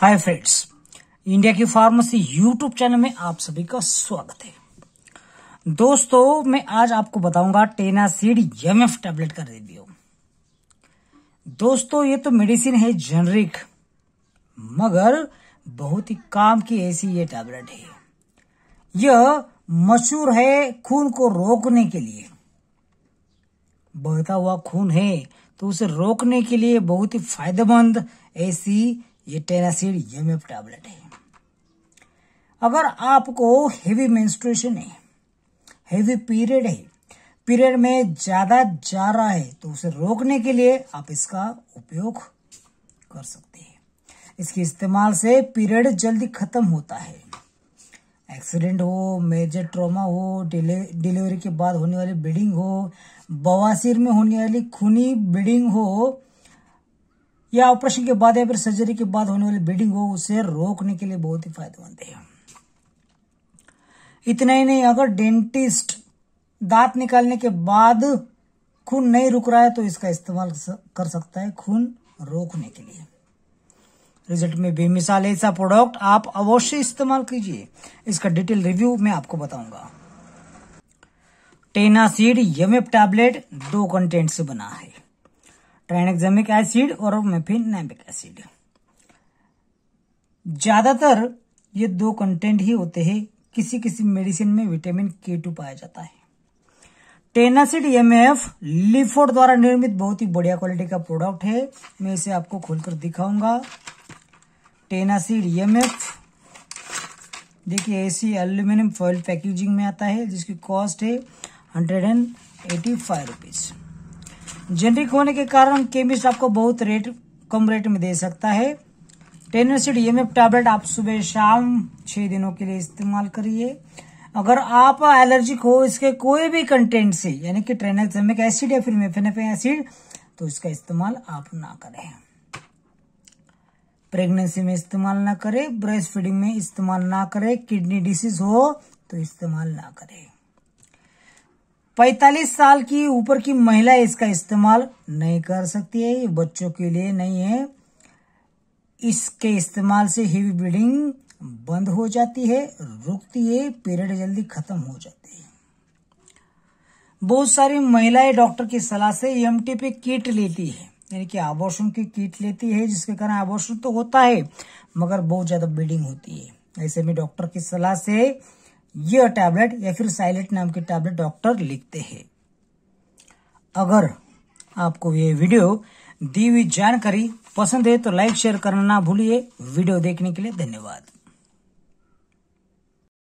हाय friends India की pharmacy YouTube channel में आप सभी का स्वागत है दोस्तों मैं आज आपको बताऊंगा टेनासीड एमएफ टैबलेट का रिव्यू दोस्तों ये तो मेडिसिन है जेनरिक मगर बहुत ही काम की ऐसी ये टैबलेट है यह मशहूर है खून को रोकने के लिए बहता हुआ खून है तो उसे रोकने के लिए बहुत ही फायदेमंद ऐसी ये टेनासिड एफ टैबलेट है अगर आपको हेवी मेंस्ट्रुएशन है हेवी पीरियड है पीरियड में ज्यादा जा रहा है तो उसे रोकने के लिए आप इसका उपयोग कर सकते हैं इसके इस्तेमाल से पीरियड जल्दी खत्म होता है एक्सीडेंट हो मेजर ट्रॉमा हो डिलीवरी के बाद होने वाली ब्लीडिंग हो बवासीर में होने वाली खूनी ब्लीडिंग हो या ऑपरेशन के बाद या फिर सर्जरी के बाद होने वाली ब्लीडिंग हो उसे रोकने के लिए बहुत ही फायदेमंद है इतना ही नहीं अगर डेंटिस्ट दांत निकालने के बाद खून नहीं रुक रहा है तो इसका इस्तेमाल कर सकता है खून रोकने के लिए रिजल्ट में बेमिसाल ऐसा प्रोडक्ट आप अवश्य इस्तेमाल कीजिए इसका डिटेल रिव्यू मैं आपको बताऊंगा टेनासीड यमेप टैबलेट दो कंटेंट से बना है ट्राइनेक्जेमिक एसिड और मेफिन नैमिक एसिड ज्यादातर ये दो कंटेंट ही होते हैं किसी किसी मेडिसिन में विटामिन के टू पाया जाता है टेनासिड एम e एफ लिफोड द्वारा निर्मित बहुत ही बढ़िया क्वालिटी का प्रोडक्ट है मैं इसे आपको खोलकर दिखाऊंगा टेनासिड एम e एफ देखिए ऐसी एल्यूमिनियम फॉइल पैकेजिंग में आता है जिसकी कॉस्ट है hundred and eighty five rupees generic होने के कारण केमिस्ट आपको बहुत रेट कम रेट में दे सकता है टेनसिड ई e टैबलेट आप सुबह शाम छह दिनों के लिए इस्तेमाल करिए अगर आप एलर्जिक हो इसके कोई भी कंटेंट से यानी कि ट्रेनाजमिक एसिड या फिर मेफेनेफे एसिड तो इसका इस्तेमाल आप ना करें प्रेगनेंसी में इस्तेमाल ना करें ब्रेस्ट फीडिंग में इस्तेमाल ना करें किडनी डिसीज हो तो इस्तेमाल ना करें 45 साल की ऊपर की महिला इसका इस्तेमाल नहीं कर सकती है बच्चों के लिए नहीं है इसके इस्तेमाल से हेवी ब्लीडिंग बंद हो जाती है रुकती है पीरियड जल्दी खत्म हो जाती है बहुत सारी महिलाएं डॉक्टर की सलाह से एमटीपी e किट लेती है यानी कि आबोषण की किट लेती है जिसके कारण आबोषण तो होता है मगर बहुत ज्यादा ब्लीडिंग होती है ऐसे में डॉक्टर की सलाह से यह टैबलेट या फिर साइलेट नाम के टैबलेट डॉक्टर लिखते हैं अगर आपको यह वीडियो दी हुई जानकारी पसंद है तो लाइक शेयर करना ना भूलिए वीडियो देखने के लिए धन्यवाद